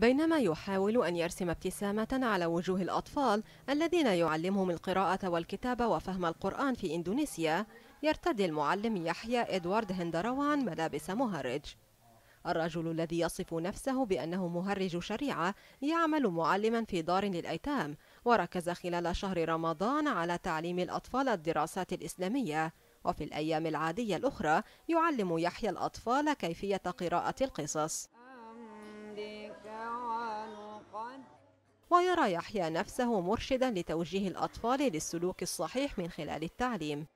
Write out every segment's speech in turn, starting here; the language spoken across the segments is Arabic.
بينما يحاول أن يرسم ابتسامة على وجوه الأطفال الذين يعلمهم القراءة والكتابة وفهم القرآن في إندونيسيا يرتدي المعلم يحيى إدوارد هندروان ملابس مهرج الرجل الذي يصف نفسه بأنه مهرج شريعة يعمل معلما في دار للأيتام وركز خلال شهر رمضان على تعليم الأطفال الدراسات الإسلامية وفي الأيام العادية الأخرى يعلم يحيى الأطفال كيفية قراءة القصص خير يحيى نفسه مرشدا لتوجيه الأطفال للسلوك الصحيح من خلال التعليم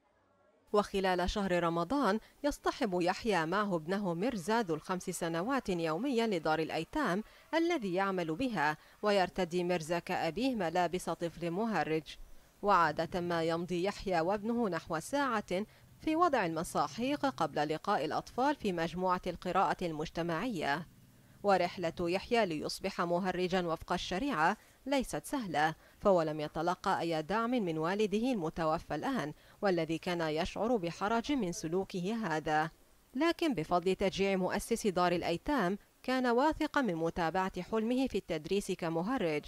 وخلال شهر رمضان يصطحب يحيى معه ابنه مرزا ذو الخمس سنوات يوميا لدار الأيتام الذي يعمل بها ويرتدي مرزا كأبيه ملابس طفل مهرج وعادة ما يمضي يحيى وابنه نحو ساعة في وضع المساحيق قبل لقاء الأطفال في مجموعة القراءة المجتمعية ورحلة يحيى ليصبح مهرجا وفق الشريعة ليست سهلة فهو لم يتلقى أي دعم من والده المتوفى الآن والذي كان يشعر بحرج من سلوكه هذا لكن بفضل تشجيع مؤسس دار الأيتام كان واثقا من متابعة حلمه في التدريس كمهرج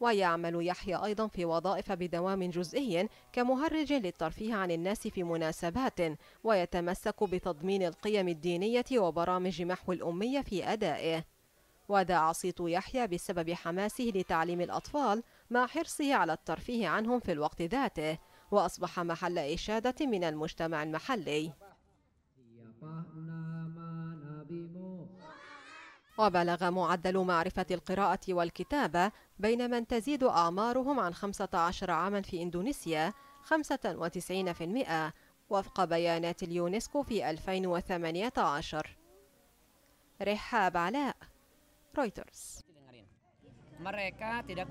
ويعمل يحيى أيضا في وظائف بدوام جزئي كمهرج للترفيه عن الناس في مناسبات ويتمسك بتضمين القيم الدينية وبرامج محو الأمية في أدائه وداع صيت يحيى بسبب حماسه لتعليم الأطفال مع حرصه على الترفيه عنهم في الوقت ذاته وأصبح محل إشادة من المجتمع المحلي وبلغ معدل معرفة القراءة والكتابة بين من تزيد أعمارهم عن 15 عاما في إندونيسيا 95% وفق بيانات اليونسكو في 2018 رحاب علاء Reuters. Mereka tidak